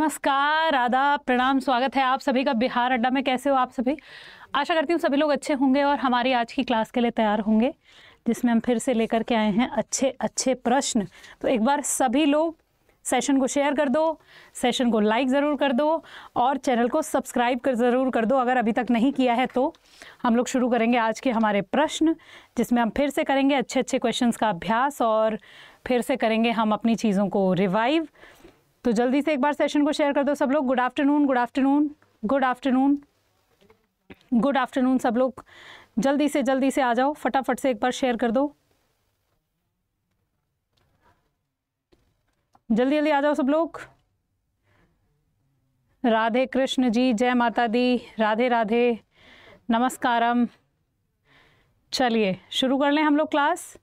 नमस्कार आदा प्रणाम स्वागत है आप सभी का बिहार अड्डा में कैसे हो आप सभी आशा करती हूँ सभी लोग अच्छे होंगे और हमारी आज की क्लास के लिए तैयार होंगे जिसमें हम फिर से लेकर के आए हैं अच्छे अच्छे प्रश्न तो एक बार सभी लोग सेशन को शेयर कर दो सेशन को लाइक ज़रूर कर दो और चैनल को सब्सक्राइब कर ज़रूर कर दो अगर अभी तक नहीं किया है तो हम लोग शुरू करेंगे आज के हमारे प्रश्न जिसमें हम फिर से करेंगे अच्छे अच्छे क्वेश्चंस का अभ्यास और फिर से करेंगे हम अपनी चीज़ों को रिवाइव तो जल्दी से एक बार सेशन को शेयर कर दो सब लोग good afternoon good afternoon good afternoon good afternoon सब लोग जल्दी से जल्दी से आ जाओ फटाफट से एक बार शेयर कर दो जल्दी जल्दी आ जाओ सब लोग राधे कृष्ण जी जय माता दी राधे राधे नमस्कारम चलिए शुरू कर लें हम लोग क्लास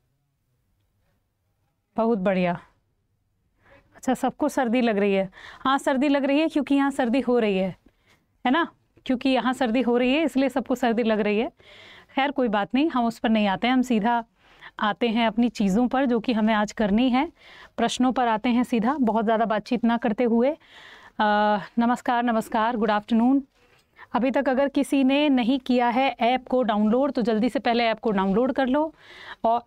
बहुत बढ़िया अच्छा सबको सर्दी लग रही है हाँ सर्दी लग रही है क्योंकि यहाँ सर्दी हो रही है है ना क्योंकि यहाँ सर्दी हो रही है इसलिए सबको सर्दी लग रही है खैर कोई बात नहीं हम उस पर नहीं आते हैं हम सीधा आते हैं अपनी चीज़ों पर जो कि हमें आज करनी है प्रश्नों पर आते हैं सीधा बहुत ज़्यादा बातचीत ना करते हुए आ, नमस्कार नमस्कार गुड आफ्टरनून अभी तक अगर किसी ने नहीं किया है ऐप को डाउनलोड तो जल्दी से पहले ऐप को डाउनलोड कर लो और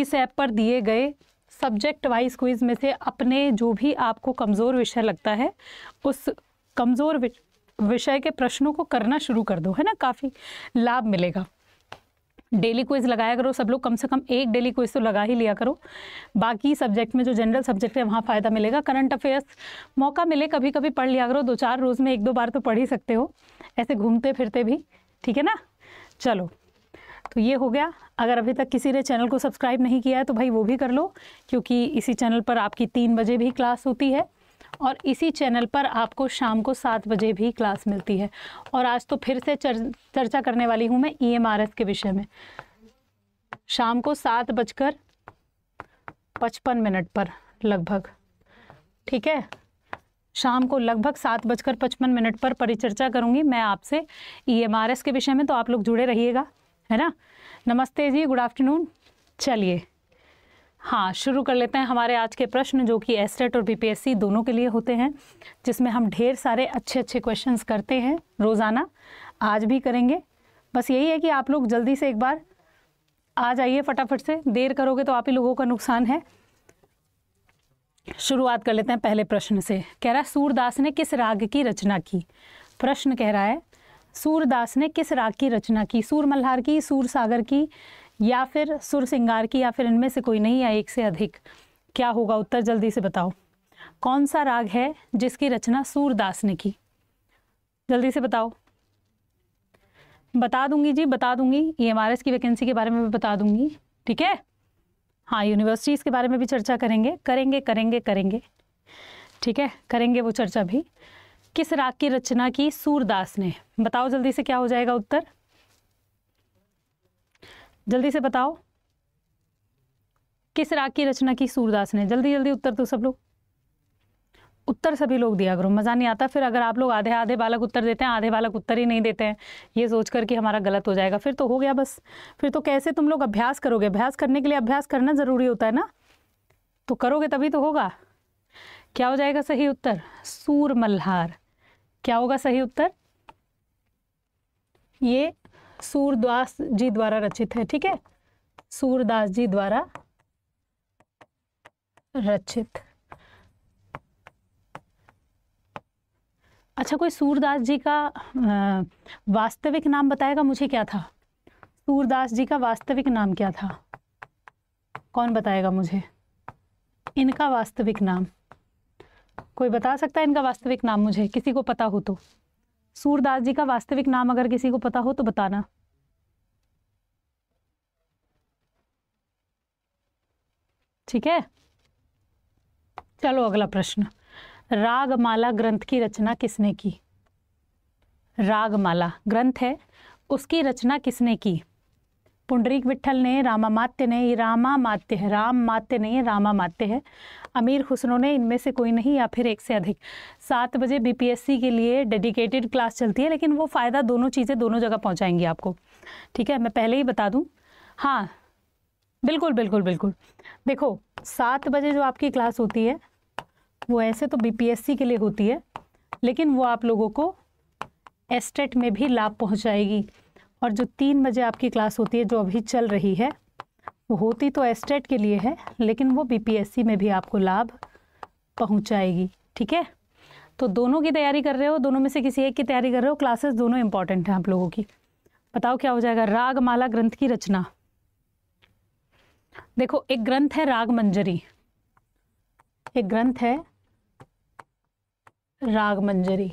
इस ऐप पर दिए गए सब्जेक्ट वाइज क्विज में से अपने जो भी आपको कमज़ोर विषय लगता है उस कमज़ोर विषय के प्रश्नों को करना शुरू कर दो है ना काफ़ी लाभ मिलेगा डेली क्विज लगाया करो सब लोग कम से कम एक डेली क्विज तो लगा ही लिया करो बाकी सब्जेक्ट में जो जनरल सब्जेक्ट है वहाँ फ़ायदा मिलेगा करंट अफेयर्स मौका मिले कभी कभी पढ़ लिया करो दो चार रोज़ में एक दो बार तो पढ़ ही सकते हो ऐसे घूमते फिरते भी ठीक है ना चलो तो ये हो गया अगर अभी तक किसी ने चैनल को सब्सक्राइब नहीं किया है तो भाई वो भी कर लो क्योंकि इसी चैनल पर आपकी तीन बजे भी क्लास होती है और इसी चैनल पर आपको शाम को सात बजे भी क्लास मिलती है और आज तो फिर से चर, चर्चा करने वाली हूँ मैं ई e के विषय में शाम को सात बजकर पचपन मिनट पर लगभग ठीक है शाम को लगभग सात बजकर पचपन मिनट पर परिचर्चा करूँगी मैं आपसे ईएमआरएस e के विषय में तो आप लोग जुड़े रहिएगा है ना नमस्ते जी गुड आफ्टरनून चलिए हाँ शुरू कर लेते हैं हमारे आज के प्रश्न जो कि एसरेट e और बीपीएससी दोनों के लिए होते हैं जिसमें हम ढेर सारे अच्छे अच्छे क्वेश्चंस करते हैं रोज़ाना आज भी करेंगे बस यही है कि आप लोग जल्दी से एक बार आ जाइए फटाफट से देर करोगे तो आप ही लोगों का नुकसान है शुरुआत कर लेते हैं पहले प्रश्न से कह रहा है सूरदास ने किस राग की रचना की प्रश्न कह रहा है सूरदास ने किस राग की रचना की सूर मल्हार की सूर सागर की या फिर सुर सिंगार की या फिर इनमें से कोई नहीं या एक से अधिक क्या होगा उत्तर जल्दी से बताओ कौन सा राग है जिसकी रचना सूरदास ने की जल्दी से बताओ बता दूंगी जी बता दूंगी ई की वैकेंसी के बारे में भी बता दूंगी ठीक है हाँ यूनिवर्सिटीज़ के बारे में भी चर्चा करेंगे करेंगे करेंगे करेंगे ठीक है करेंगे वो चर्चा भी किस राग की रचना की सूरदास ने बताओ जल्दी से क्या हो जाएगा उत्तर जल्दी से बताओ किस राग की रचना की सूरदास ने जल्दी जल्दी उत्तर दो सब लोग उत्तर सभी लोग दिया करो मज़ा नहीं आता फिर अगर आप लोग आधे आधे बालक उत्तर देते हैं आधे बालक उत्तर ही नहीं देते हैं ये सोच कर कि हमारा गलत हो जाएगा फिर तो हो गया बस फिर तो कैसे तुम लोग अभ्यास करोगे अभ्यास करने के लिए अभ्यास करना ज़रूरी होता है ना तो करोगे तभी तो होगा क्या हो जाएगा सही उत्तर सूर मल्हार क्या होगा सही उत्तर ये सूरदास जी द्वारा रचित है ठीक है सूरदास जी द्वारा रचित अच्छा कोई सूरदास जी का वास्तविक नाम बताएगा मुझे क्या था सूरदास जी का वास्तविक नाम क्या था कौन बताएगा मुझे इनका वास्तविक नाम कोई बता सकता है इनका वास्तविक नाम मुझे किसी को पता हो तो सूरदास जी का वास्तविक नाम अगर किसी को पता हो तो बताना ठीक है चलो अगला प्रश्न रागमाला ग्रंथ की रचना किसने की रागमाला ग्रंथ है उसकी रचना किसने की पुंडरीक विठल ने मात्य ने रामा मात्य है राम मात्य नहीं है मात्य है अमीर खुसरो ने इनमें से कोई नहीं या फिर एक से अधिक सात बजे बीपीएससी के लिए डेडिकेटेड क्लास चलती है लेकिन वो फ़ायदा दोनों चीज़ें दोनों जगह पहुँचाएंगी आपको ठीक है मैं पहले ही बता दूँ हाँ बिल्कुल बिल्कुल बिल्कुल देखो सात बजे जो आपकी क्लास होती है वो ऐसे तो बी के लिए होती है लेकिन वो आप लोगों को एस्टेट में भी लाभ पहुँचाएगी और जो तीन बजे आपकी क्लास होती है जो अभी चल रही है वो होती तो एस्टेट के लिए है लेकिन वो बीपीएससी में भी आपको लाभ पहुंचाएगी ठीक है तो दोनों की तैयारी कर रहे हो दोनों में से किसी एक की तैयारी कर रहे हो क्लासेस दोनों इंपॉर्टेंट हैं आप लोगों की बताओ क्या हो जाएगा राग माला ग्रंथ की रचना देखो एक ग्रंथ है राग मंजरी एक ग्रंथ है राग मंजरी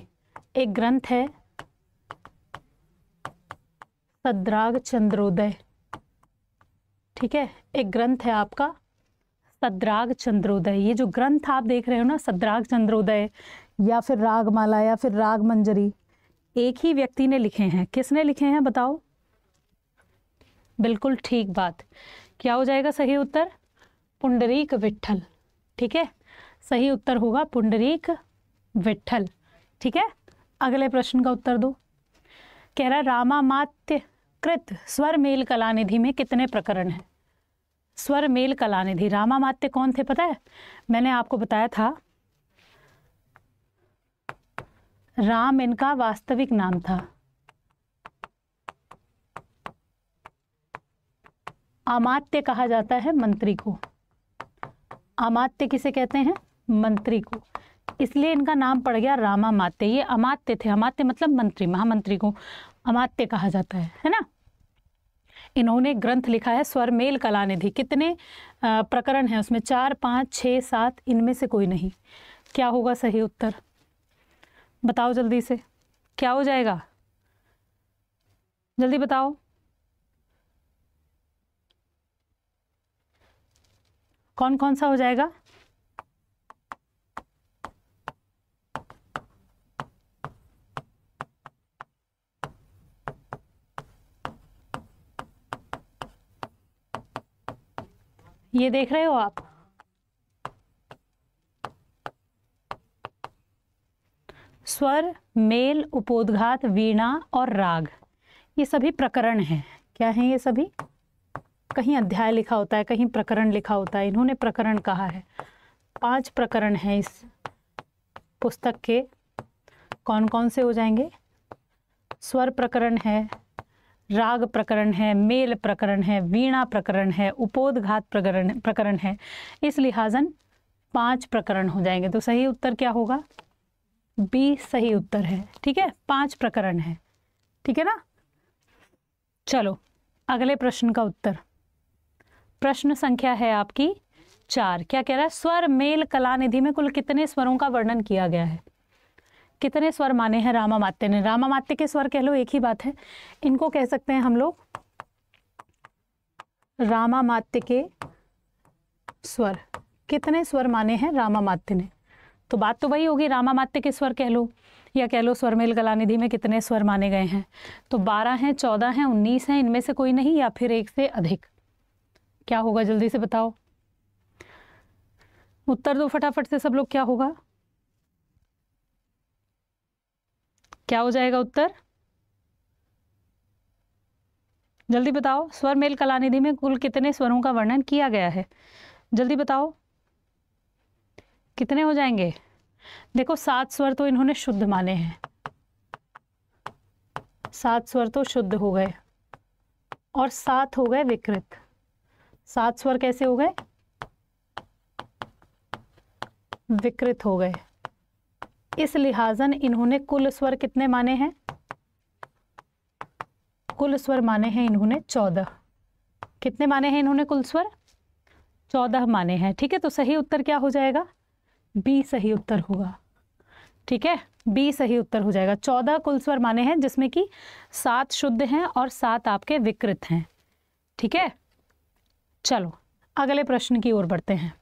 एक ग्रंथ है सद्राग चंद्रोदय ठीक है एक ग्रंथ है आपका सद्राग चंद्रोदय ये जो ग्रंथ आप देख रहे हो ना सद्राग चंद्रोदय या फिर रागमाला या फिर राग मंजरी एक ही व्यक्ति ने लिखे हैं किसने लिखे हैं बताओ बिल्कुल ठीक बात क्या हो जाएगा सही उत्तर पुंडरीक विठल ठीक है सही उत्तर होगा पुंडरीक विठल ठीक है अगले प्रश्न का उत्तर दो कह रहा रामामात्य कृत स्वर मेल कला निधि में कितने प्रकरण हैं स्वर मेल कला निधि रामामात्य कौन थे पता है मैंने आपको बताया था राम इनका वास्तविक नाम था अमात्य कहा जाता है मंत्री को अमात्य किसे कहते हैं मंत्री को इसलिए इनका नाम पड़ गया मात्य ये अमात्य थे अमात्य मतलब मंत्री महामंत्री को अमात्य कहा जाता है है ना इन्होंने ग्रंथ लिखा है स्वरमेल निधि कितने प्रकरण हैं उसमें चार पाँच छः सात इनमें से कोई नहीं क्या होगा सही उत्तर बताओ जल्दी से क्या हो जाएगा जल्दी बताओ कौन कौन सा हो जाएगा ये देख रहे हो आप स्वर मेल उपोदघात वीणा और राग ये सभी प्रकरण हैं क्या हैं ये सभी कहीं अध्याय लिखा होता है कहीं प्रकरण लिखा होता है इन्होंने प्रकरण कहा है पांच प्रकरण हैं इस पुस्तक के कौन कौन से हो जाएंगे स्वर प्रकरण है राग प्रकरण है मेल प्रकरण है वीणा प्रकरण है उपोदघात प्रकरण प्रकरण है इस लिहाजन पांच प्रकरण हो जाएंगे तो सही उत्तर क्या होगा बी सही उत्तर है ठीक है पांच प्रकरण है ठीक है ना चलो अगले प्रश्न का उत्तर प्रश्न संख्या है आपकी चार क्या कह रहा है स्वर मेल कला निधि में कुल कितने स्वरों का वर्णन किया गया है कितने स्वर माने हैं रामा मात्य ने रामा मात्य के स्वर कह लो एक ही बात है इनको कह सकते हैं हम लोग रामा मात्य के स्वर कितने स्वर माने हैं रामा मात्य ने तो बात तो वही होगी रामा मात्य के स्वर कह लो या कह लो स्वरमेल कलानिधि में कितने स्वर माने गए हैं तो बारह हैं चौदह हैं उन्नीस हैं इनमें से कोई नहीं या फिर एक से अधिक क्या होगा जल्दी से बताओ उत्तर दो फटाफट से सब लोग क्या होगा क्या हो जाएगा उत्तर जल्दी बताओ स्वर मेल कलानिधि में कुल कितने स्वरों का वर्णन किया गया है जल्दी बताओ कितने हो जाएंगे देखो सात स्वर तो इन्होंने शुद्ध माने हैं सात स्वर तो शुद्ध हो गए और सात हो गए विकृत सात स्वर कैसे हो गए विकृत हो गए इस लिहाजन इन्होंने कुल स्वर कितने माने हैं कुल स्वर माने हैं इन्होंने चौदह कितने माने हैं इन्होंने कुल स्वर चौदह माने हैं ठीक है तो सही उत्तर क्या हो जाएगा बी सही उत्तर होगा ठीक है बी सही उत्तर हो जाएगा चौदह कुल स्वर माने हैं जिसमें कि सात शुद्ध हैं और सात आपके विकृत हैं ठीक है चलो अगले प्रश्न की ओर बढ़ते हैं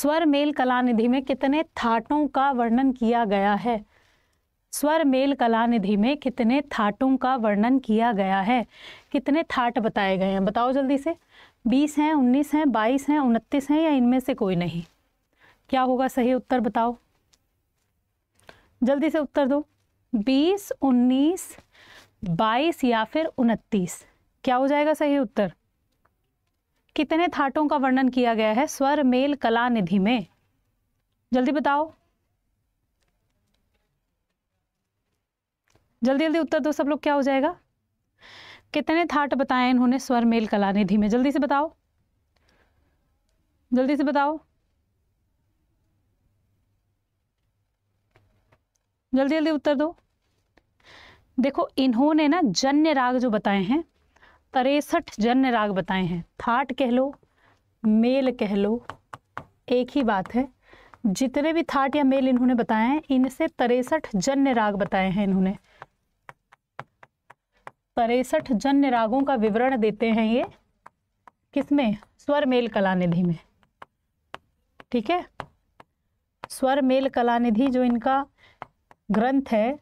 स्वर मेल कला निधि में कितने थाटों का वर्णन किया गया है स्वर मेल कला निधि में कितने थाटों का वर्णन किया गया है कितने थाट बताए गए हैं बताओ जल्दी से बीस हैं उन्नीस हैं बाईस हैं उनतीस हैं या इनमें से कोई नहीं क्या होगा सही उत्तर बताओ जल्दी से उत्तर दो बीस उन्नीस बाईस या फिर उनतीस क्या हो जाएगा सही उत्तर कितने थाटों का वर्णन किया गया है स्वर मेल कला निधि में जल्दी बताओ जल्दी जल्दी उत्तर दो सब लोग क्या हो जाएगा कितने थाट बताए इन्होंने स्वर मेल कला निधि में जल्दी से बताओ जल्दी से बताओ जल्दी जल्दी उत्तर दो देखो इन्होंने ना जन्य राग जो बताए हैं तिरसठ जन्य राग बताए हैं थाट कह लो मेल कह लो एक ही बात है जितने भी थाट या मेल इन्होंने बताए हैं इनसे तिरसठ जन्य राग बताए हैं इन्होंने तिरसठ जन्य रागों का विवरण देते हैं ये किसमें स्वर मेल कला निधि में ठीक है स्वर मेल कला निधि जो इनका ग्रंथ है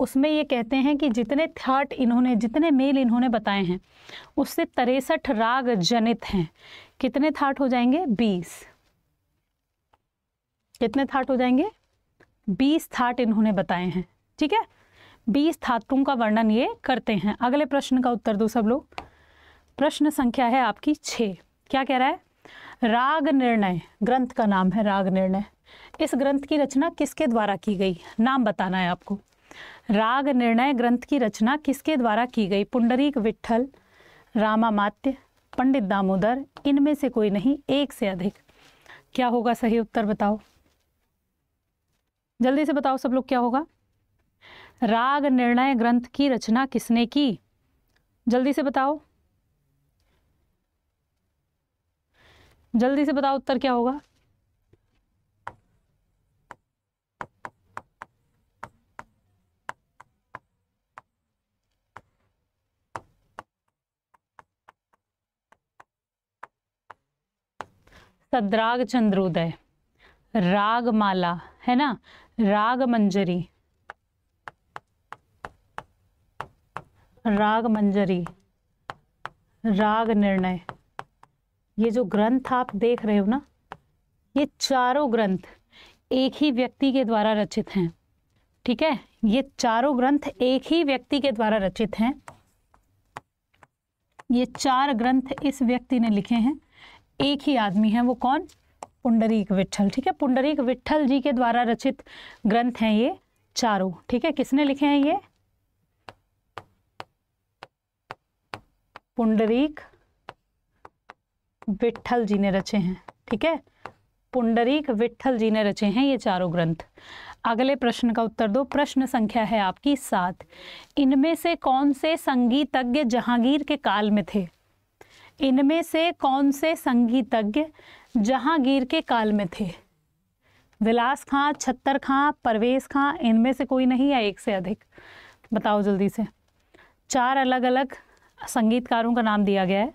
उसमें ये कहते हैं कि जितने थाट इन्होंने जितने मेल इन्होंने बताए हैं उससे तिरसठ राग जनित हैं कितने थाट हो जाएंगे बीस कितने थाट हो जाएंगे बीस थाट इन्होंने बताए हैं ठीक है बीस थाटों का वर्णन ये करते हैं अगले प्रश्न का उत्तर दो सब लोग प्रश्न संख्या है आपकी छः क्या कह रहा है राग निर्णय ग्रंथ का नाम है राग निर्णय इस ग्रंथ की रचना किसके द्वारा की गई नाम बताना है आपको राग निर्णय ग्रंथ की रचना किसके द्वारा की गई पुंडरीक विठल रामामात्य पंडित दामोदर इनमें से कोई नहीं एक से अधिक क्या होगा सही उत्तर बताओ जल्दी से बताओ सब लोग क्या होगा राग निर्णय ग्रंथ की रचना किसने की जल्दी से बताओ जल्दी से बताओ उत्तर क्या होगा सदराग चंद्रोदय रागमाला है ना राग मंजरी राग मंजरी राग निर्णय ये जो ग्रंथ आप देख रहे हो ना ये चारों ग्रंथ एक ही व्यक्ति के द्वारा रचित हैं ठीक है ये चारों ग्रंथ एक ही व्यक्ति के द्वारा रचित हैं ये चार ग्रंथ इस व्यक्ति ने लिखे हैं एक ही आदमी है वो कौन पुंडरीक विठल ठीक है पुंडरीक विठल जी के द्वारा रचित ग्रंथ हैं ये चारों ठीक है किसने लिखे हैं ये पुंडरीक विठल जी ने रचे हैं ठीक है पुंडरीक विठल जी ने रचे हैं ये चारों ग्रंथ अगले प्रश्न का उत्तर दो प्रश्न संख्या है आपकी सात इनमें से कौन से संगीतज्ञ जहांगीर के काल में थे इनमें से कौन से संगीतज्ञ जहांगीर के काल में थे विलास खां छत्तर खां परवेज खां इनमें से कोई नहीं या एक से अधिक बताओ जल्दी से चार अलग अलग संगीतकारों का नाम दिया गया है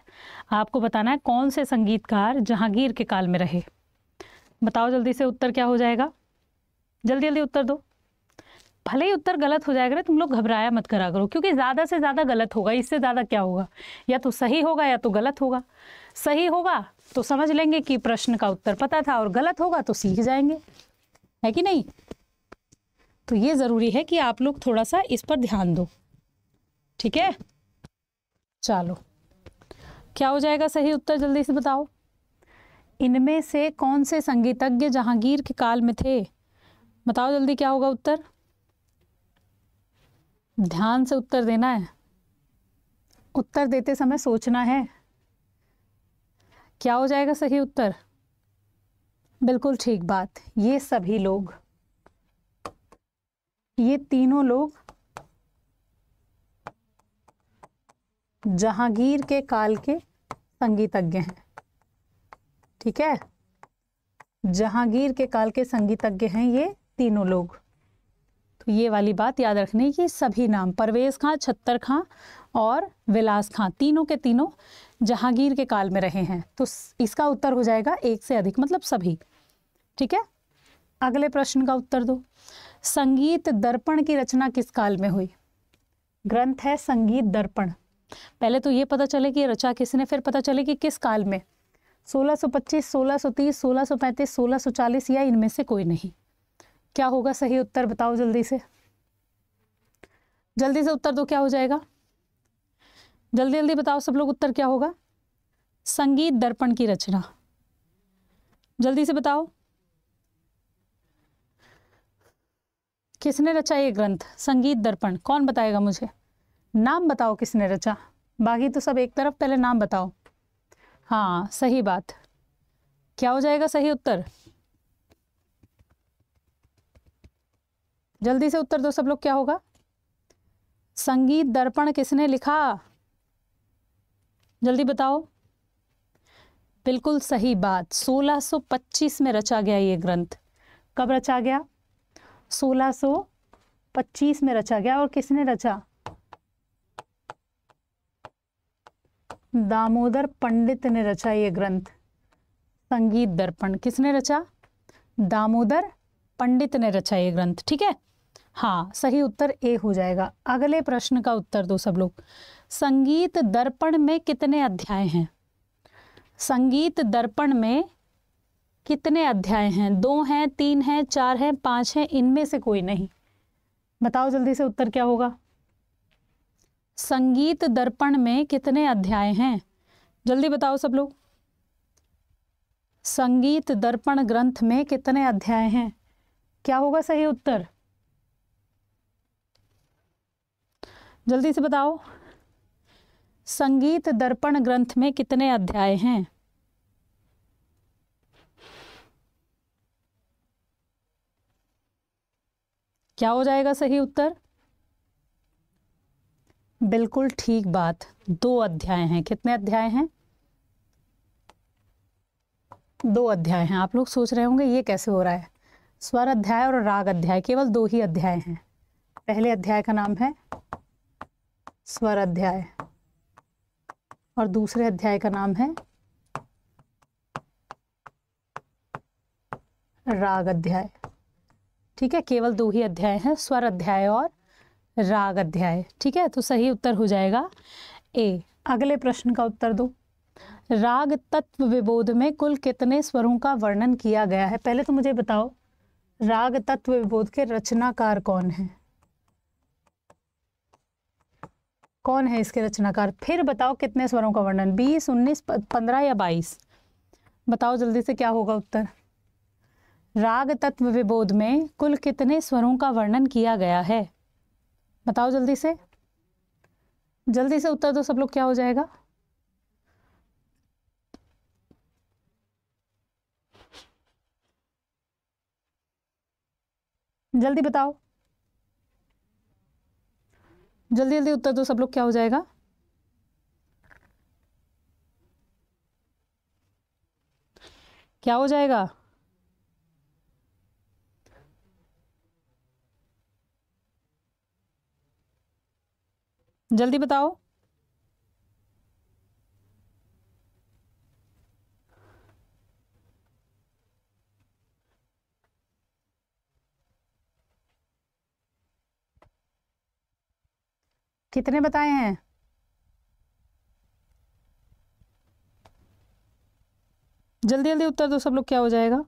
आपको बताना है कौन से संगीतकार जहांगीर के काल में रहे बताओ जल्दी से उत्तर क्या हो जाएगा जल्दी जल्दी उत्तर दो भले ही उत्तर गलत हो जाएगा तुम लोग घबराया मत करा करो क्योंकि ज़्यादा से ज़्यादा गलत होगा इससे ज़्यादा क्या होगा या तो सही होगा या तो गलत होगा सही होगा तो समझ लेंगे कि प्रश्न का उत्तर पता था और गलत होगा तो सीख जाएंगे है कि नहीं तो ये ज़रूरी है कि आप लोग थोड़ा सा इस पर ध्यान दो ठीक है चलो क्या हो जाएगा सही उत्तर जल्दी से बताओ इनमें से कौन से संगीतज्ञ जहांगीर के काल में थे बताओ जल्दी क्या होगा उत्तर ध्यान से उत्तर देना है उत्तर देते समय सोचना है क्या हो जाएगा सही उत्तर बिल्कुल ठीक बात ये सभी लोग ये तीनों लोग जहांगीर के काल के संगीतज्ञ हैं ठीक है जहांगीर के काल के संगीतज्ञ हैं ये तीनों लोग ये वाली बात याद रखने की सभी नाम परवेज़ खां छत्तर खां और विलास खां तीनों के तीनों जहांगीर के काल में रहे हैं तो इसका उत्तर हो जाएगा एक से अधिक मतलब सभी ठीक है अगले प्रश्न का उत्तर दो संगीत दर्पण की रचना किस काल में हुई ग्रंथ है संगीत दर्पण पहले तो ये पता चले कि रचा किसने फिर पता चले कि किस काल में 1625, 1630, 1635, 1640 या इनमें से कोई नहीं क्या होगा सही उत्तर बताओ जल्दी से जल्दी से उत्तर दो क्या हो जाएगा जल्दी जल्दी बताओ सब लोग उत्तर क्या होगा संगीत दर्पण की रचना जल्दी से बताओ किसने रचा ये ग्रंथ संगीत दर्पण कौन बताएगा मुझे नाम बताओ किसने रचा बाकी तो सब एक तरफ पहले नाम बताओ हाँ सही बात क्या हो जाएगा सही उत्तर जल्दी से उत्तर दो सब लोग क्या होगा संगीत दर्पण किसने लिखा जल्दी बताओ बिल्कुल सही बात 1625 में रचा गया ये ग्रंथ कब रचा गया 1625 में रचा गया और किसने रचा दामोदर पंडित ने रचा ये ग्रंथ संगीत दर्पण किसने रचा दामोदर पंडित ने रचा ये ग्रंथ ठीक है हाँ सही उत्तर ए हो जाएगा अगले प्रश्न का उत्तर दो सब लोग संगीत दर्पण में कितने अध्याय हैं संगीत दर्पण में कितने अध्याय हैं दो हैं तीन हैं चार हैं पांच हैं इनमें से कोई नहीं बताओ जल्दी से उत्तर क्या होगा संगीत दर्पण में कितने अध्याय हैं जल्दी बताओ सब लोग संगीत दर्पण ग्रंथ में कितने अध्याय हैं क्या होगा सही उत्तर जल्दी से बताओ संगीत दर्पण ग्रंथ में कितने अध्याय हैं क्या हो जाएगा सही उत्तर बिल्कुल ठीक बात दो अध्याय हैं कितने अध्याय हैं दो अध्याय हैं आप लोग सोच रहे होंगे ये कैसे हो रहा है स्वर अध्याय और राग अध्याय केवल दो ही अध्याय हैं पहले अध्याय का नाम है स्वर अध्याय और दूसरे अध्याय का नाम है राग अध्याय ठीक है केवल दो ही अध्याय हैं स्वर अध्याय और राग अध्याय ठीक है तो सही उत्तर हो जाएगा ए अगले प्रश्न का उत्तर दो राग तत्व विबोध में कुल कितने स्वरों का वर्णन किया गया है पहले तो मुझे बताओ राग तत्व विबोध के रचनाकार कौन है कौन है इसके रचनाकार फिर बताओ कितने स्वरों का वर्णन बीस उन्नीस पंद्रह या बाईस बताओ जल्दी से क्या होगा उत्तर राग तत्व विबोध में कुल कितने स्वरों का वर्णन किया गया है बताओ जल्दी से जल्दी से उत्तर दो सब लोग क्या हो जाएगा जल्दी बताओ जल्दी जल्दी उत्तर दो सब लोग क्या हो जाएगा क्या हो जाएगा जल्दी बताओ कितने बताए हैं जल्दी जल्दी उत्तर दो सब लोग क्या हो जाएगा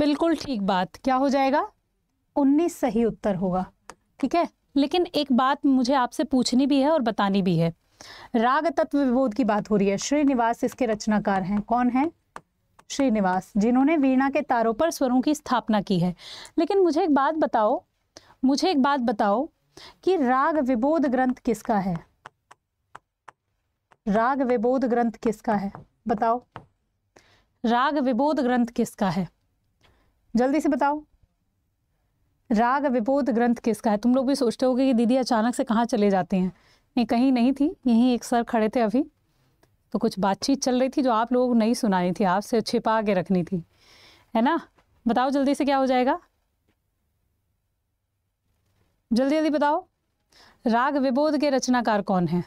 बिल्कुल ठीक बात क्या हो जाएगा उन्नीस सही उत्तर होगा ठीक है लेकिन एक बात मुझे आपसे पूछनी भी है और बतानी भी है राग तत्व विबोध की बात हो रही है श्रीनिवास इसके रचनाकार हैं कौन है श्रीनिवास जिन्होंने वीणा के तारों पर स्वरों की स्थापना की है लेकिन मुझे एक बात बताओ मुझे एक बात बताओ कि राग विबोध ग्रंथ किसका है राग विबोध ग्रंथ किसका है बताओ राग विबोध ग्रंथ किसका है जल्दी से बताओ राग विबोध ग्रंथ किसका है तुम लोग भी सोचते होगे कि दीदी अचानक से कहाँ चले जाते हैं नहीं कहीं नहीं थी यहीं एक सर खड़े थे अभी तो कुछ बातचीत चल रही थी जो आप लोग नहीं सुनानी थी आपसे छिपा के रखनी थी है ना बताओ जल्दी से क्या हो जाएगा जल्दी जल्दी बताओ राग विबोध के रचनाकार कौन है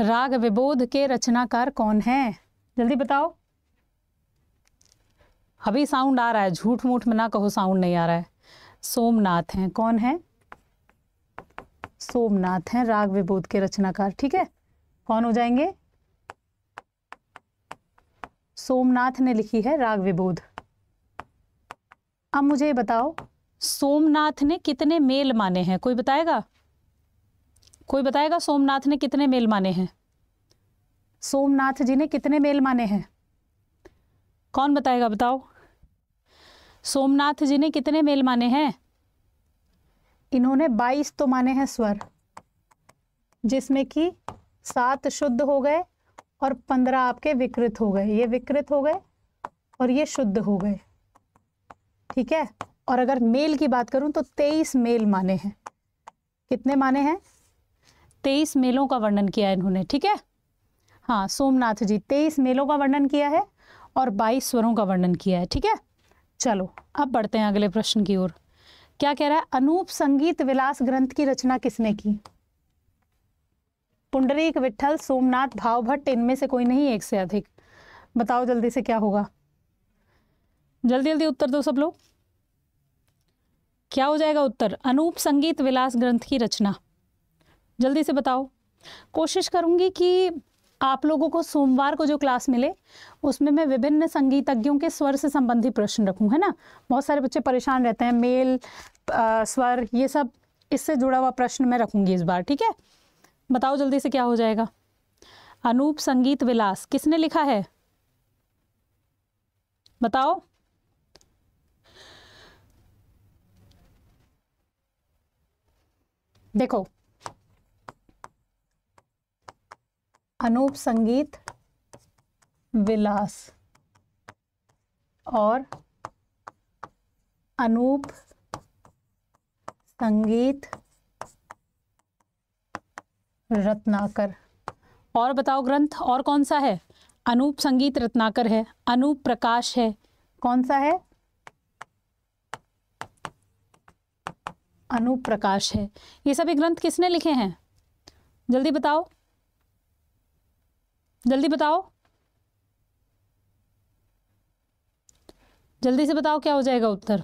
राग विबोध के रचनाकार कौन है जल्दी बताओ अभी साउंड आ रहा है झूठ मूठ में ना कहो साउंड नहीं आ रहा है सोमनाथ हैं कौन है सोमनाथ हैं राग विबोध के रचनाकार ठीक है कौन हो जाएंगे सोमनाथ ने लिखी है राग विबोध अब मुझे बताओ सोमनाथ ने कितने मेल माने हैं कोई बताएगा कोई बताएगा सोमनाथ ने कितने मेल माने हैं सोमनाथ जी ने कितने मेल माने हैं कौन बताएगा बताओ सोमनाथ जी ने कितने मेल माने हैं इन्होंने 22 तो माने हैं स्वर जिसमें कि सात शुद्ध हो गए और 15 आपके विकृत हो गए ये विकृत हो गए और ये शुद्ध हो गए ठीक है और अगर मेल की बात करूं तो 23 मेल माने हैं कितने माने हैं 23 मेलों का वर्णन किया है इन्होंने ठीक है हाँ सोमनाथ जी 23 मेलों का वर्णन किया है और 22 स्वरों का वर्णन किया है ठीक है चलो अब बढ़ते हैं अगले प्रश्न की ओर क्या कह रहा है अनूप संगीत विलास ग्रंथ की रचना किसने की पुंडरीक विठल सोमनाथ भाव भट्ट इनमें से कोई नहीं एक से अधिक बताओ जल्दी से क्या होगा जल्दी जल्दी उत्तर दो सब लोग क्या हो जाएगा उत्तर अनूप संगीत विलास ग्रंथ की रचना जल्दी से बताओ कोशिश करूंगी कि आप लोगों को सोमवार को जो क्लास मिले उसमें मैं विभिन्न संगीतज्ञों के स्वर से संबंधी प्रश्न रखूँ है ना बहुत सारे बच्चे परेशान रहते हैं मेल आ, स्वर ये सब इससे जुड़ा हुआ प्रश्न मैं रखूँगी इस बार ठीक है बताओ जल्दी से क्या हो जाएगा अनूप संगीत विलास किसने लिखा है बताओ देखो अनूप संगीत विलास और अनूप संगीत रत्नाकर और बताओ ग्रंथ और कौन सा है अनूप संगीत रत्नाकर है अनूप प्रकाश है कौन सा है अनूप प्रकाश है ये सभी ग्रंथ किसने लिखे हैं जल्दी बताओ जल्दी बताओ जल्दी से बताओ क्या हो जाएगा उत्तर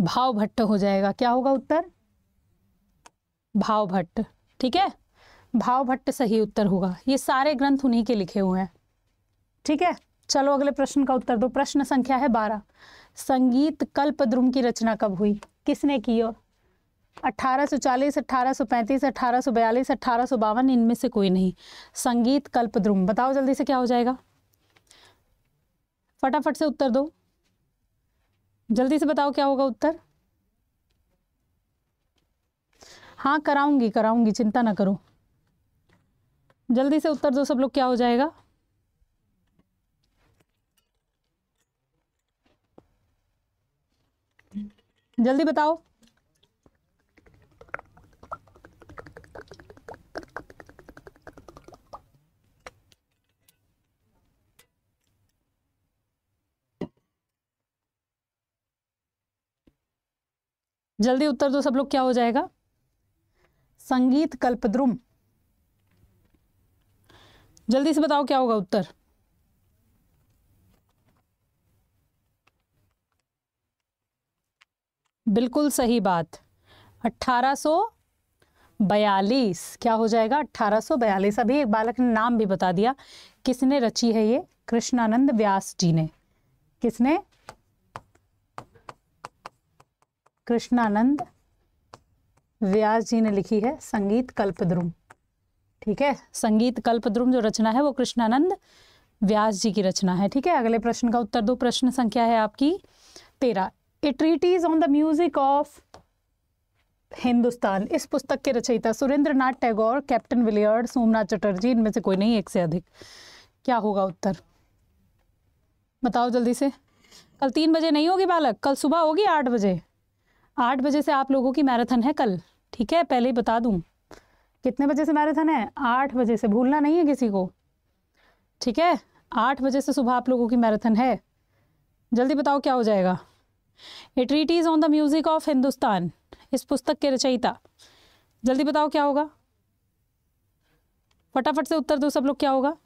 भाव भट्ट हो जाएगा क्या होगा उत्तर भाव भट्ट ठीक है भाव भट्ट सही उत्तर होगा ये सारे ग्रंथ उन्हीं के लिखे हुए हैं ठीक है चलो अगले प्रश्न का उत्तर दो प्रश्न संख्या है बारह संगीत कल्पद्रुम की रचना कब हुई किसने की और 1840, सौ चालीस 1852 इनमें से कोई नहीं संगीत कल्पद्रुम बताओ जल्दी से क्या हो जाएगा फटाफट से उत्तर दो जल्दी से बताओ क्या होगा उत्तर हाँ कराऊंगी कराऊंगी चिंता ना करो जल्दी से उत्तर दो सब लोग क्या हो जाएगा जल्दी बताओ जल्दी उत्तर दो सब लोग क्या हो जाएगा संगीत कल्पद्रुम जल्दी से बताओ क्या होगा उत्तर बिल्कुल सही बात 1842 क्या हो जाएगा 1842 अभी एक बालक ने नाम भी बता दिया किसने रची है ये कृष्णानंद व्यास जी ने किसने कृष्णानंद व्यास जी ने लिखी है संगीत कल्पद्रुम ठीक है संगीत कल्पद्रुम जो रचना है वो कृष्णानंद व्यास जी की रचना है ठीक है अगले प्रश्न का उत्तर दो प्रश्न संख्या है आपकी तेरह a treatise on the music of Hindustan इस पुस्तक के रचयिता सुरेंद्र नाथ टैगोर कैप्टन विलियर्ड सोमनाथ चटर्जी इनमें से कोई नहीं एक से अधिक क्या होगा उत्तर बताओ जल्दी से कल तीन बजे नहीं होगी बालक कल सुबह होगी आठ बजे आठ बजे से आप लोगों की मैराथन है कल ठीक है पहले ही बता दूँ कितने बजे से मैराथन है आठ बजे से भूलना नहीं है किसी को ठीक है आठ बजे से सुबह आप लोगों की मैराथन है जल्दी बताओ क्या हो जाएगा a treatise on the music of Hindustan इस पुस्तक के रचयिता जल्दी बताओ क्या होगा फटाफट से उत्तर दो सब लोग क्या होगा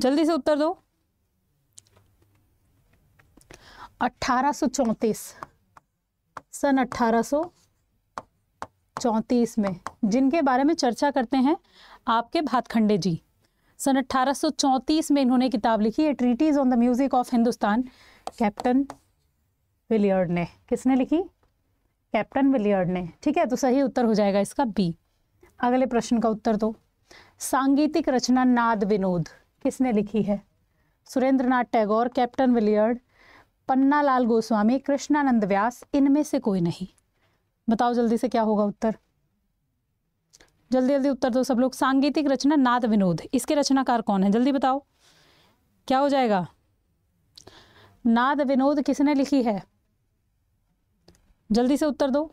जल्दी से उत्तर दो 1834 सन 1834 में जिनके बारे में चर्चा करते हैं आपके भातखंडे जी सन 1834 में इन्होंने किताब लिखी है treatise on the music of Hindustan captain Willard ने किसने लिखी कैप्टन विलियर्ड ने ठीक है तो सही उत्तर हो जाएगा इसका बी अगले प्रश्न का उत्तर दो सांगीतिक रचना नाद विनोद किसने लिखी है सुरेंद्रनाथ टैगोर कैप्टन विलियर्ड पन्ना लाल गोस्वामी कृष्णानंद व्यास इनमें से कोई नहीं बताओ जल्दी से क्या होगा उत्तर जल्दी जल्दी उत्तर दो सब लोग सांगीतिक रचना नाद विनोद इसके रचनाकार कौन है जल्दी बताओ क्या हो जाएगा नाद विनोद किसने लिखी है जल्दी से उत्तर दो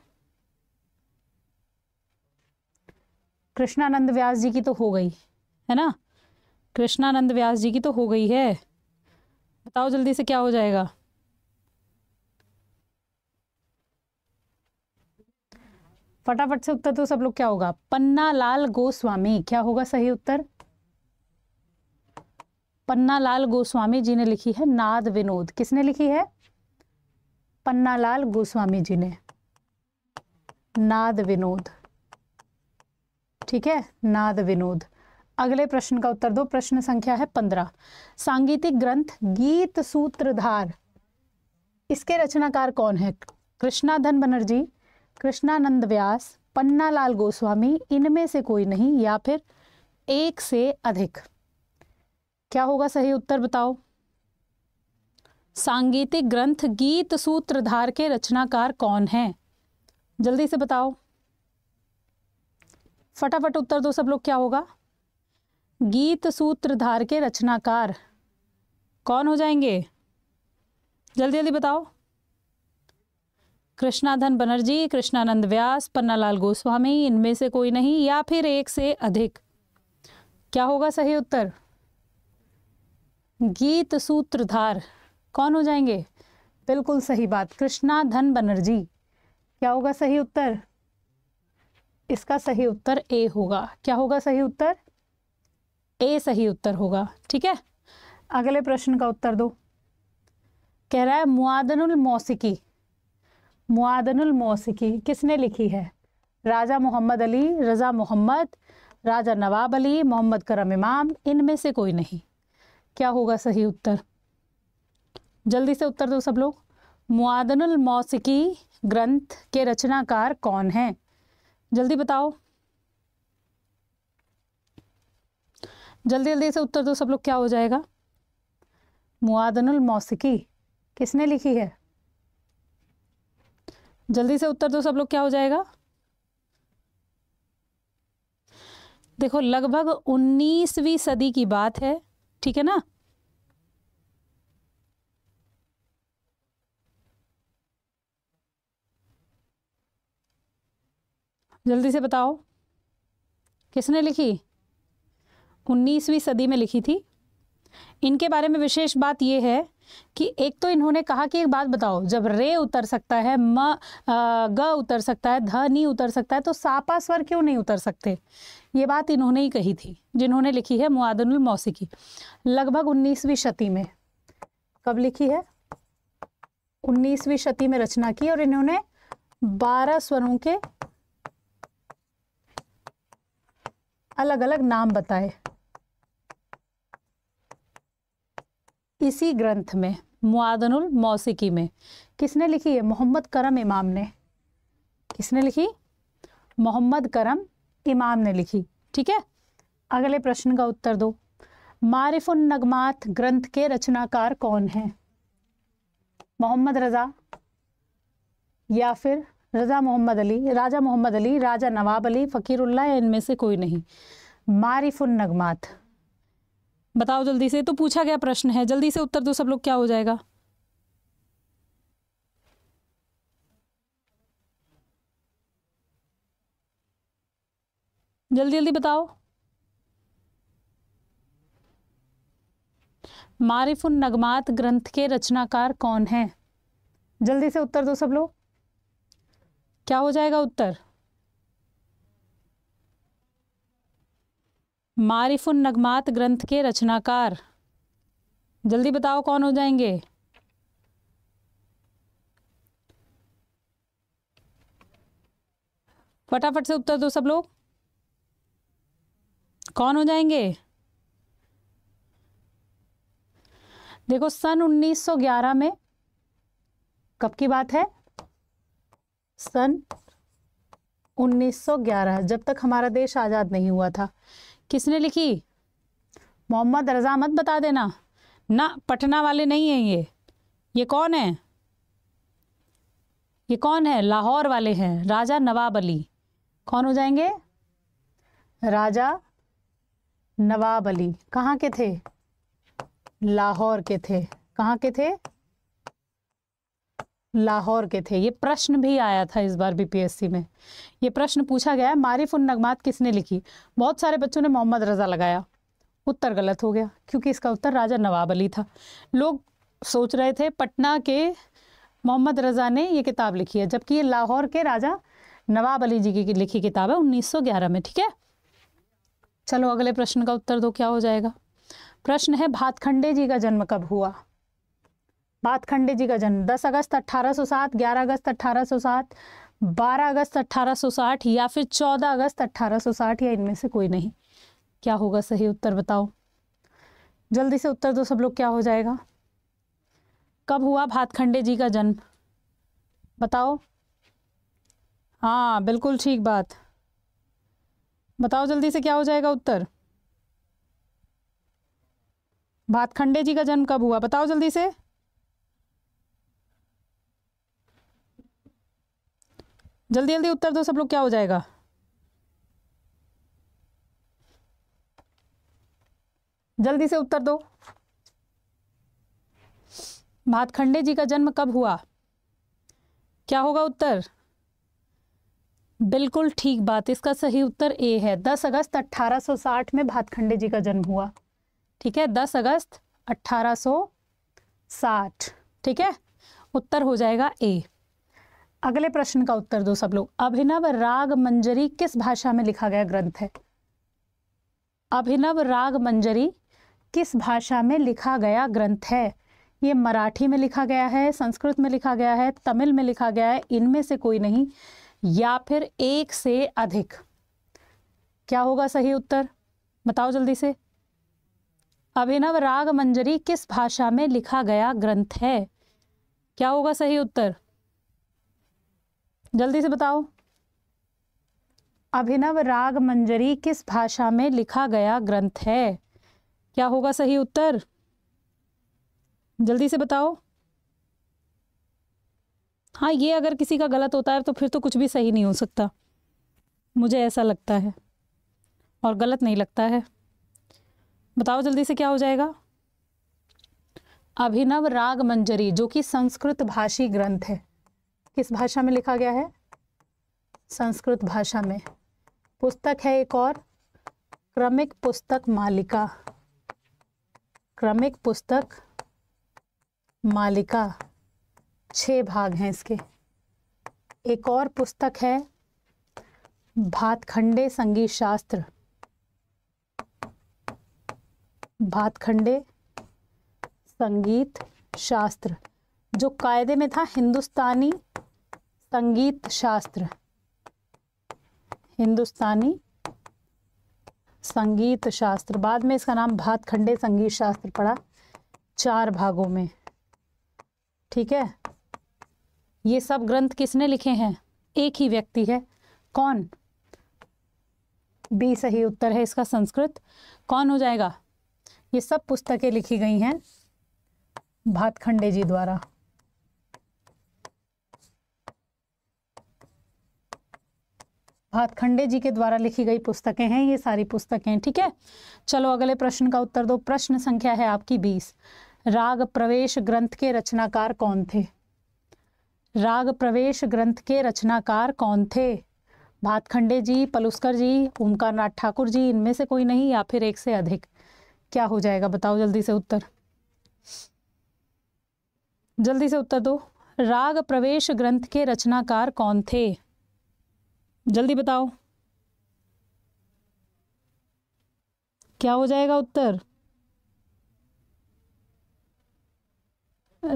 कृष्णानंद व्यास जी की तो हो गई है ना कृष्णानंद व्यास जी की तो हो गई है बताओ जल्दी से क्या हो जाएगा फटाफट से उत्तर तो सब लोग क्या होगा पन्ना लाल गोस्वामी क्या होगा सही उत्तर पन्ना लाल गोस्वामी जी ने लिखी है नाद विनोद किसने लिखी है पन्ना लाल गोस्वामी जी ने नाद विनोद ठीक है नाद विनोद अगले प्रश्न का उत्तर दो प्रश्न संख्या है पंद्रह सांगीतिक ग्रंथ गीत सूत्रधार इसके रचनाकार कौन है कृष्णाधन बनर्जी कृष्णानंद व्यास पन्नालाल गोस्वामी इनमें से कोई नहीं या फिर एक से अधिक क्या होगा सही उत्तर बताओ सांगीतिक ग्रंथ गीत सूत्रधार के रचनाकार कौन है जल्दी से बताओ फटाफट उत्तर दो सब लोग क्या होगा गीत सूत्रधार के रचनाकार कौन हो जाएंगे जल्दी जल्दी बताओ कृष्णाधन बनर्जी कृष्णानंद व्यास पन्नालाल गोस्वामी इनमें से कोई नहीं या फिर एक से अधिक क्या होगा सही उत्तर गीत सूत्रधार कौन हो जाएंगे बिल्कुल सही बात कृष्णा धन बनर्जी क्या होगा सही उत्तर इसका सही उत्तर ए होगा क्या होगा सही उत्तर ए सही उत्तर होगा ठीक है अगले प्रश्न का उत्तर दो कह रहा है मुआदनुल मौसिकी मुआदनुल मौसिकी किसने लिखी है राजा मोहम्मद अली रज़ा मोहम्मद राजा नवाब अली मोहम्मद करम इमाम इनमें से कोई नहीं क्या होगा सही उत्तर जल्दी से उत्तर दो सब लोग मुआदनुल मौसिकी ग्रंथ के रचनाकार कौन हैं जल्दी बताओ जल्दी जल्दी से उत्तर दो सब लोग क्या हो जाएगा मुआदनुल मौसिकी किसने लिखी है जल्दी से उत्तर दो सब लोग क्या हो जाएगा देखो लगभग 19वीं सदी की बात है ठीक है ना जल्दी से बताओ किसने लिखी 19वीं सदी में लिखी थी इनके बारे में विशेष बात यह है कि एक तो इन्होंने कहा कि एक बात बताओ जब रे उतर सकता है म ग उतर सकता है ध नी उतर सकता है तो सापा स्वर क्यों नहीं उतर सकते ये बात इन्होंने ही कही थी जिन्होंने लिखी है मुआदनुल मौसीकी लगभग 19वीं शती में कब लिखी है 19वीं शती में रचना की और इन्होंने 12 स्वरों के अलग अलग नाम बताए इसी ग्रंथ में मुआदनुल मौसीकी में किसने लिखी है मोहम्मद करम इमाम ने किसने लिखी मोहम्मद करम इमाम ने लिखी ठीक है अगले प्रश्न का उत्तर दो मारिफुन नगमात ग्रंथ के रचनाकार कौन हैं मोहम्मद रज़ा या फिर रज़ा मोहम्मद अली राजा मोहम्मद अली राजा नवाब अली फ़कीरुल्ला इनमें से कोई नहीं मारिफुन नगमात बताओ जल्दी से तो पूछा गया प्रश्न है जल्दी से उत्तर दो सब लोग क्या हो जाएगा जल्दी जल्दी बताओ मारिफ उन नगमात ग्रंथ के रचनाकार कौन हैं जल्दी से उत्तर दो सब लोग क्या हो जाएगा उत्तर मारिफुन नगमात ग्रंथ के रचनाकार जल्दी बताओ कौन हो जाएंगे फटाफट से उत्तर दो सब लोग कौन हो जाएंगे देखो सन 1911 में कब की बात है सन 1911 जब तक हमारा देश आज़ाद नहीं हुआ था किसने लिखी मोहम्मद रज़ा मत बता देना ना पटना वाले नहीं हैं ये ये कौन है ये कौन है लाहौर वाले हैं राजा नवाब अली कौन हो जाएंगे राजा नवाब अली कहाँ के थे लाहौर के थे कहाँ के थे लाहौर के थे ये प्रश्न भी आया था इस बार बीपीएससी में ये प्रश्न पूछा गया मारिफ उन नगमात किसने लिखी बहुत सारे बच्चों ने मोहम्मद रज़ा लगाया उत्तर गलत हो गया क्योंकि इसका उत्तर राजा नवाब अली था लोग सोच रहे थे पटना के मोहम्मद रज़ा ने ये किताब लिखी है जबकि ये लाहौर के राजा नवाब अली जी की लिखी किताब है उन्नीस में ठीक है चलो अगले प्रश्न का उत्तर दो क्या हो जाएगा प्रश्न है भातखंडे जी का जन्म कब हुआ बातखंडे जी का जन्म 10 अगस्त 1807 11 अगस्त 1807 12 अगस्त 1860 या फिर 14 अगस्त 1860 या इनमें से कोई नहीं क्या होगा सही उत्तर बताओ जल्दी से उत्तर दो सब लोग क्या हो जाएगा कब हुआ भातखंडे जी का जन्म बताओ हाँ बिल्कुल ठीक बात बताओ जल्दी से क्या हो जाएगा उत्तर भातखंडे जी का जन्म कब हुआ बताओ जल्दी से जल्दी जल्दी उत्तर दो सब लोग क्या हो जाएगा जल्दी से उत्तर दो भातखंडे जी का जन्म कब हुआ क्या होगा उत्तर बिल्कुल ठीक बात इसका सही उत्तर ए है 10 अगस्त 1860 में भातखंडे जी का जन्म हुआ ठीक है 10 अगस्त 1860 ठीक है उत्तर हो जाएगा ए अगले प्रश्न का उत्तर दो सब लोग अभिनव राग मंजरी किस भाषा में लिखा गया ग्रंथ है अभिनव राग मंजरी किस भाषा में लिखा गया ग्रंथ है ये मराठी में लिखा गया है संस्कृत में लिखा गया है तमिल में लिखा गया है इनमें से कोई नहीं या फिर एक से अधिक क्या होगा सही उत्तर बताओ जल्दी से अभिनव राग मंजरी किस भाषा में लिखा गया ग्रंथ है क्या होगा सही उत्तर जल्दी से बताओ अभिनव राग मंजरी किस भाषा में लिखा गया ग्रंथ है क्या होगा सही उत्तर जल्दी से बताओ हाँ ये अगर किसी का गलत होता है तो फिर तो कुछ भी सही नहीं हो सकता मुझे ऐसा लगता है और गलत नहीं लगता है बताओ जल्दी से क्या हो जाएगा अभिनव राग मंजरी जो कि संस्कृत भाषी ग्रंथ है किस भाषा में लिखा गया है संस्कृत भाषा में पुस्तक है एक और क्रमिक पुस्तक मालिका क्रमिक पुस्तक मालिका छः भाग हैं इसके एक और पुस्तक है भातखंडे संगीत शास्त्र भातखंडे संगीत शास्त्र जो कायदे में था हिंदुस्तानी संगीत शास्त्र हिंदुस्तानी संगीत शास्त्र बाद में इसका नाम भातखंडे संगीत शास्त्र पड़ा चार भागों में ठीक है ये सब ग्रंथ किसने लिखे हैं एक ही व्यक्ति है कौन बी सही उत्तर है इसका संस्कृत कौन हो जाएगा ये सब पुस्तकें लिखी गई हैं भातखंडे जी द्वारा भातखंडे जी के द्वारा लिखी गई पुस्तकें हैं ये सारी पुस्तकें ठीक है चलो अगले प्रश्न का उत्तर दो प्रश्न संख्या है आपकी बीस राग प्रवेश ग्रंथ के रचनाकार कौन थे राग प्रवेश ग्रंथ के रचनाकार कौन थे भातखंडे जी पलुस्कर जी ओमकार नाथ ठाकुर जी इनमें से कोई नहीं या फिर एक से अधिक क्या हो जाएगा बताओ जल्दी से उत्तर जल्दी से उत्तर दो राग प्रवेश ग्रंथ के रचनाकार कौन थे जल्दी बताओ क्या हो जाएगा उत्तर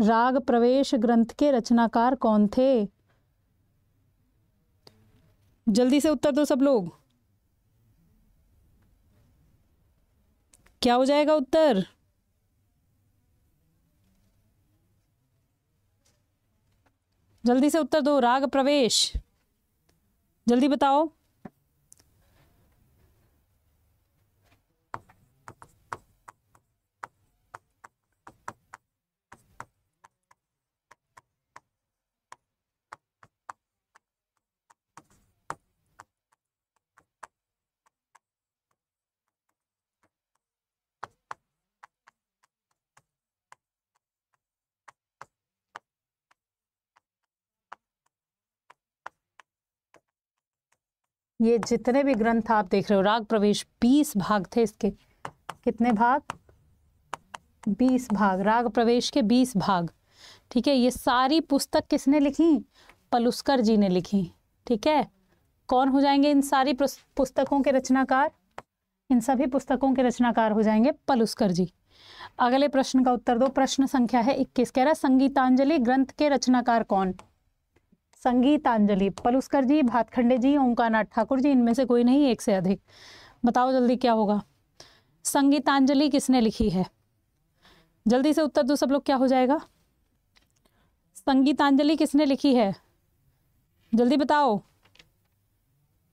राग प्रवेश ग्रंथ के रचनाकार कौन थे जल्दी से उत्तर दो सब लोग क्या हो जाएगा उत्तर जल्दी से उत्तर दो राग प्रवेश जल्दी बताओ ये जितने भी ग्रंथ आप देख रहे हो राग प्रवेश बीस भाग थे इसके कितने भाग बीस भाग राग प्रवेश के बीस भाग ठीक है ये सारी पुस्तक किसने लिखी पलुस्कर जी ने लिखी ठीक है कौन हो जाएंगे इन सारी पुस्तकों के रचनाकार इन सभी पुस्तकों के रचनाकार हो जाएंगे पलुस्कर जी अगले प्रश्न का उत्तर दो प्रश्न संख्या है इक्कीस कह रहा संगीतांजलि ग्रंथ के रचनाकार कौन संगीतांजलि पलुस्कर जी भातखंडे जी नाथ ठाकुर जी इनमें से कोई नहीं एक से अधिक बताओ जल्दी क्या होगा संगीतांजलि किसने लिखी है जल्दी से उत्तर दो सब लोग क्या हो जाएगा संगीतांजलि किसने लिखी है जल्दी बताओ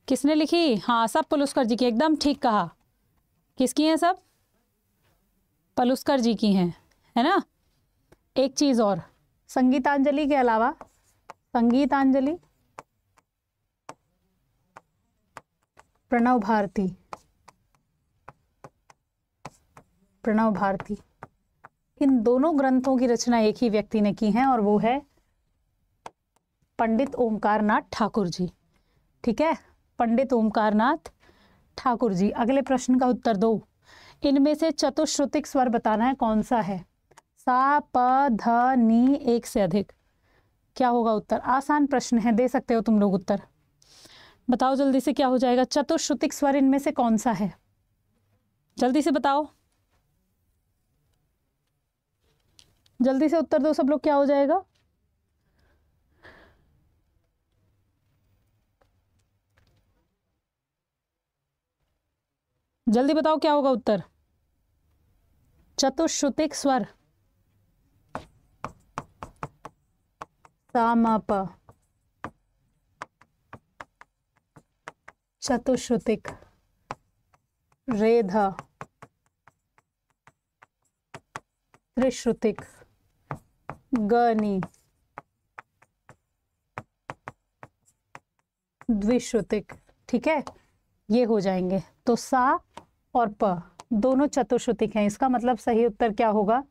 किसने लिखी हाँ सब पलुस्कर जी की एकदम ठीक कहा किसकी हैं सब पलुस्कर जी की हैं है ना एक चीज़ और संगीतांजलि के अलावा संगीतांजलि प्रणव भारती प्रणव भारती इन दोनों ग्रंथों की रचना एक ही व्यक्ति ने की है और वो है पंडित ओमकार नाथ ठाकुर जी ठीक है पंडित ओमकार नाथ ठाकुर जी अगले प्रश्न का उत्तर दो इनमें से चतुश्रुतिक स्वर बताना है कौन सा है सा प ध नी एक से अधिक क्या होगा उत्तर आसान प्रश्न है दे सकते हो तुम लोग उत्तर बताओ जल्दी से क्या हो जाएगा चतुश्रुतिक स्वर इनमें से कौन सा है जल्दी से बताओ जल्दी से उत्तर दो सब लोग क्या हो जाएगा जल्दी बताओ क्या होगा उत्तर चतुश्रुतिक स्वर सामाप चतुश्रुतिक रेधा त्रिश्रुतिक गनी द्विश्रुतिक ठीक है ये हो जाएंगे तो सा और प दोनों चतुश्रुतिक हैं इसका मतलब सही उत्तर क्या होगा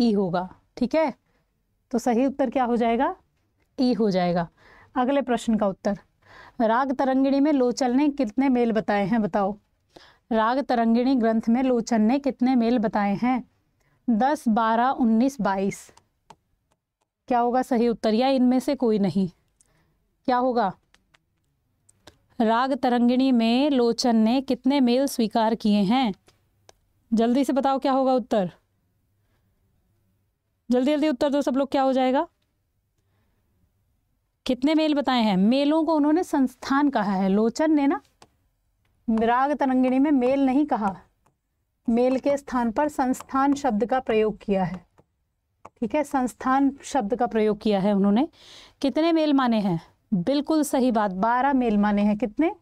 ई होगा ठीक है तो सही उत्तर क्या हो जाएगा ई हो जाएगा अगले प्रश्न का उत्तर राग तरंगिणी में लोचल ने कितने मेल बताए हैं बताओ राग तरंगिणी ग्रंथ में लोचन ने कितने मेल बताए हैं दस बारह उन्नीस बाईस क्या होगा सही उत्तर या इनमें से कोई नहीं क्या होगा राग तरंगिणी में लोचन ने कितने मेल स्वीकार किए हैं जल्दी से बताओ क्या होगा उत्तर जल्दी जल्दी उत्तर दो सब लोग क्या हो जाएगा कितने मेल बताए हैं मेलों को उन्होंने संस्थान कहा है लोचन ने ना राग तरंगिणी में मेल नहीं कहा मेल के स्थान पर संस्थान शब्द का प्रयोग किया है ठीक है संस्थान शब्द का प्रयोग किया है उन्होंने कितने मेल माने हैं बिल्कुल सही बात बारह मेल माने हैं कितने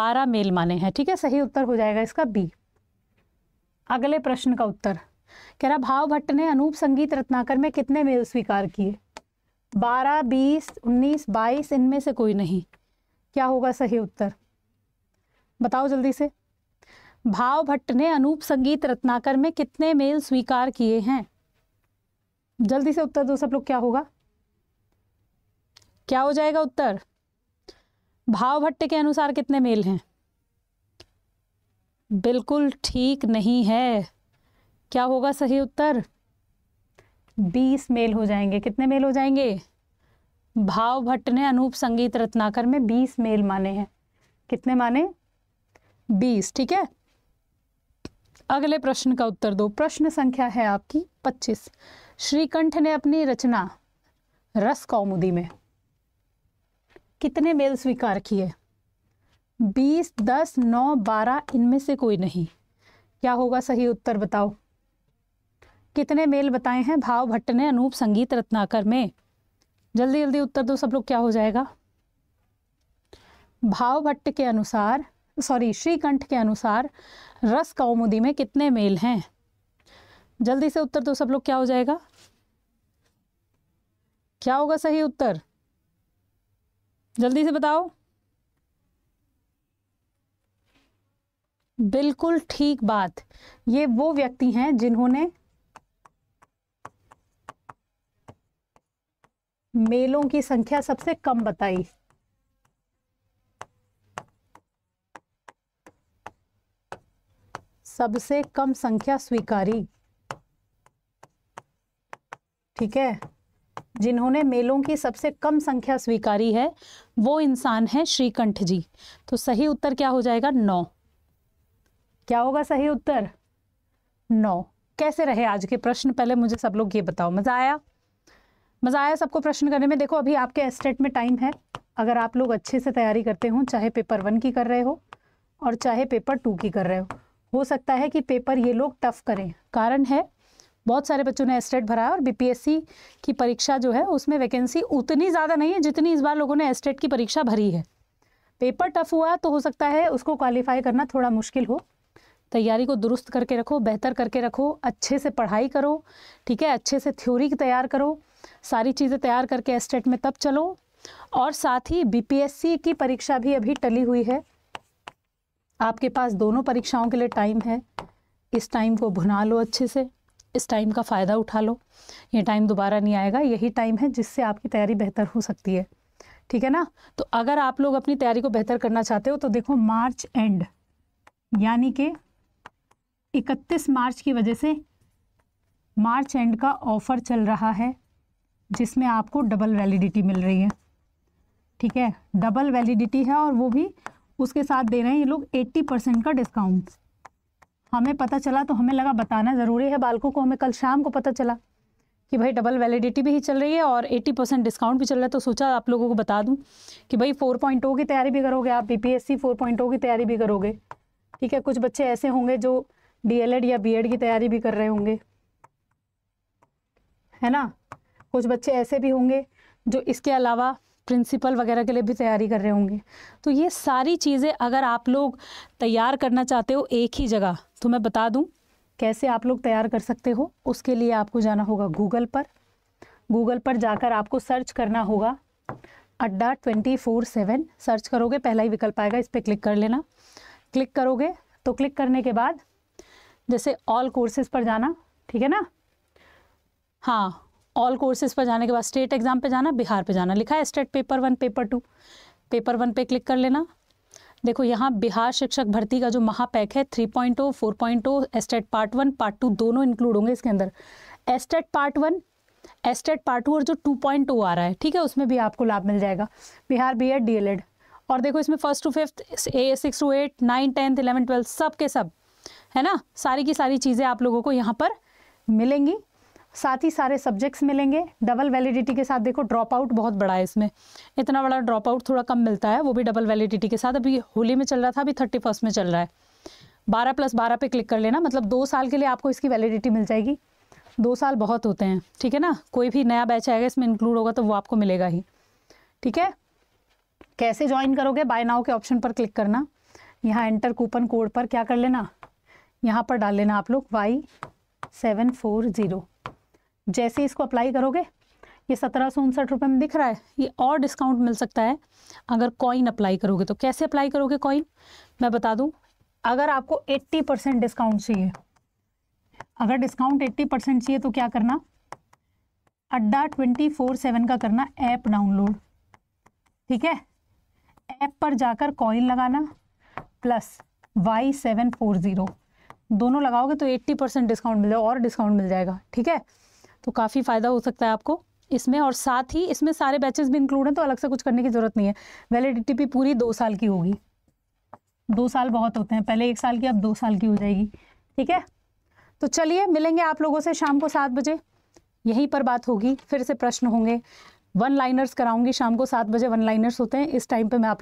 बारह मेल माने हैं ठीक है सही उत्तर हो जाएगा इसका बी अगले प्रश्न का उत्तर कह रहा भाव भट्ट ने अनूप संगीत रत्नाकर में कितने मेल स्वीकार किए बारह बीस उन्नीस बाईस इनमें से कोई नहीं क्या होगा सही उत्तर बताओ जल्दी से भाव भट्ट ने अनूप संगीत रत्नाकर में कितने मेल स्वीकार किए हैं जल्दी से उत्तर दो सब लोग क्या होगा क्या हो जाएगा उत्तर भाव भट्ट के अनुसार कितने मेल हैं बिल्कुल ठीक नहीं है क्या होगा सही उत्तर बीस मेल हो जाएंगे कितने मेल हो जाएंगे भाव भट्ट ने अनूप संगीत रत्नाकर में बीस मेल माने हैं कितने माने बीस ठीक है अगले प्रश्न का उत्तर दो प्रश्न संख्या है आपकी पच्चीस श्रीकंठ ने अपनी रचना रस कौमुदी में कितने मेल स्वीकार किए बीस दस नौ बारह इनमें से कोई नहीं क्या होगा सही उत्तर बताओ कितने मेल बताए हैं भाव भट्ट ने अनूप संगीत रत्नाकर में जल्दी जल्दी उत्तर दो सब लोग क्या हो जाएगा भाव भट्ट के अनुसार सॉरी श्रीकंठ के अनुसार रस कौमुदी में कितने मेल हैं जल्दी से उत्तर दो सब लोग क्या हो जाएगा क्या होगा सही उत्तर जल्दी से बताओ बिल्कुल ठीक बात ये वो व्यक्ति हैं जिन्होंने मेलों की संख्या सबसे कम बताई सबसे कम संख्या स्वीकारी ठीक है जिन्होंने मेलों की सबसे कम संख्या स्वीकारी है वो इंसान है श्रीकंठ जी तो सही उत्तर क्या हो जाएगा नौ क्या होगा सही उत्तर नौ कैसे रहे आज के प्रश्न पहले मुझे सब लोग ये बताओ मजा आया मज़ा आया सबको प्रश्न करने में देखो अभी आपके एस्टेट में टाइम है अगर आप लोग अच्छे से तैयारी करते हो चाहे पेपर वन की कर रहे हो और चाहे पेपर टू की कर रहे हो हो सकता है कि पेपर ये लोग टफ करें कारण है बहुत सारे बच्चों ने एस्टेट भरा है और बीपीएससी की परीक्षा जो है उसमें वैकेंसी उतनी ज़्यादा नहीं है जितनी इस बार लोगों ने एस्टेट की परीक्षा भरी है पेपर टफ हुआ तो हो सकता है उसको क्वालिफाई करना थोड़ा मुश्किल हो तैयारी को दुरुस्त करके रखो बेहतर करके रखो अच्छे से पढ़ाई करो ठीक है अच्छे से थ्योरी तैयार करो सारी चीज़ें तैयार करके एस्टेट e में तब चलो और साथ ही बीपीएससी की परीक्षा भी अभी टली हुई है आपके पास दोनों परीक्षाओं के लिए टाइम है इस टाइम को भुना लो अच्छे से इस टाइम का फ़ायदा उठा लो ये टाइम दोबारा नहीं आएगा यही टाइम है जिससे आपकी तैयारी बेहतर हो सकती है ठीक है ना तो अगर आप लोग अपनी तैयारी को बेहतर करना चाहते हो तो देखो मार्च एंड यानी कि 31 मार्च की वजह से मार्च एंड का ऑफ़र चल रहा है जिसमें आपको डबल वैलिडिटी मिल रही है ठीक है डबल वैलिडिटी है और वो भी उसके साथ दे रहे हैं ये लोग एट्टी परसेंट का डिस्काउंट हमें पता चला तो हमें लगा बताना ज़रूरी है बालकों को हमें कल शाम को पता चला कि भाई डबल वैलिडिटी भी चल रही है और 80 परसेंट डिस्काउंट भी चल रहा है तो सोचा आप लोगों को बता दूं कि भाई फ़ोर 4.0 की तैयारी भी करोगे आप पॉइंट 4.0 की तैयारी भी करोगे ठीक है कुछ बच्चे ऐसे होंगे जो एड या एड की तैयारी भी कर रहे होंगे है ना कुछ बच्चे ऐसे भी होंगे जो इसके अलावा प्रिंसिपल वगैरह के लिए भी तैयारी कर रहे होंगे तो ये सारी चीज़ें अगर आप लोग तैयार करना चाहते हो एक ही जगह तो मैं बता दूं कैसे आप लोग तैयार कर सकते हो उसके लिए आपको जाना होगा गूगल पर गूगल पर जाकर आपको सर्च करना होगा अड्डा ट्वेंटी फोर सेवन सर्च करोगे पहला ही विकल्प आएगा इस पर क्लिक कर लेना क्लिक करोगे तो क्लिक करने के बाद जैसे ऑल कोर्सेज पर जाना ठीक है ना हाँ ऑल कोर्सेज पर जाने के बाद स्टेट एग्ज़ाम पे जाना बिहार पे जाना लिखा है state paper one paper two paper one पे क्लिक कर लेना देखो यहाँ बिहार शिक्षक भर्ती का जो महापैक है three point O four point O estate part one part two दोनों इंक्लूड होंगे इसके अंदर estate part one estate part two और जो टू पॉइंट ओ आ रहा है ठीक है उसमें भी आपको लाभ मिल जाएगा Bihar B Ed D El Ed और देखो इसमें first to fifth a six to eight nine tenth eleven twelfth सब के सब है ना सारी की सारी चीज़ें आप लोगों को यहाँ पर मिलेंगी साथ ही सारे सब्जेक्ट्स मिलेंगे डबल वैलिडिटी के साथ देखो ड्रॉप आउट बहुत बड़ा है इसमें इतना बड़ा ड्रॉप आउट थोड़ा कम मिलता है वो भी डबल वैलिडिटी के साथ अभी होली में चल रहा था अभी थर्टी फर्स्ट में चल रहा है बारह प्लस बारह पे क्लिक कर लेना मतलब दो साल के लिए आपको इसकी वैलिडिटी मिल जाएगी दो साल बहुत होते हैं ठीक है ना कोई भी नया बैच आएगा इसमें इंक्लूड होगा तो वो आपको मिलेगा ही ठीक है कैसे ज्वाइन करोगे बाय नाउ के ऑप्शन पर क्लिक करना यहाँ एंटर कूपन कोड पर क्या कर लेना यहाँ पर डाल लेना आप लोग वाई सेवन फोर ज़ीरो जैसे इसको अप्लाई करोगे ये सत्रह सौ उनसठ रुपये में दिख रहा है ये और डिस्काउंट मिल सकता है अगर कॉइन अप्लाई करोगे तो कैसे अप्लाई करोगे कॉइन मैं बता दूं अगर आपको एट्टी परसेंट डिस्काउंट चाहिए अगर डिस्काउंट एट्टी परसेंट चाहिए तो क्या करना अड्डा ट्वेंटी फोर सेवन का करना ऐप डाउनलोड ठीक है ऐप पर जाकर कॉइन लगाना plus Y seven four zero दोनों लगाओगे तो एट्टी परसेंट डिस्काउंट मिल जाएगा और डिस्काउंट मिल जाएगा ठीक है तो काफ़ी फ़ायदा हो सकता है आपको इसमें और साथ ही इसमें सारे बैचेस भी इंक्लूड हैं तो अलग से कुछ करने की ज़रूरत नहीं है वैलिडिटी भी पूरी दो साल की होगी दो साल बहुत होते हैं पहले एक साल की अब दो साल की हो जाएगी ठीक है तो चलिए मिलेंगे आप लोगों से शाम को सात बजे यहीं पर बात होगी फिर से प्रश्न होंगे वन लाइनर्स कराऊंगी शाम को सात बजे वन लाइनर्स होते हैं इस टाइम पे मैं आप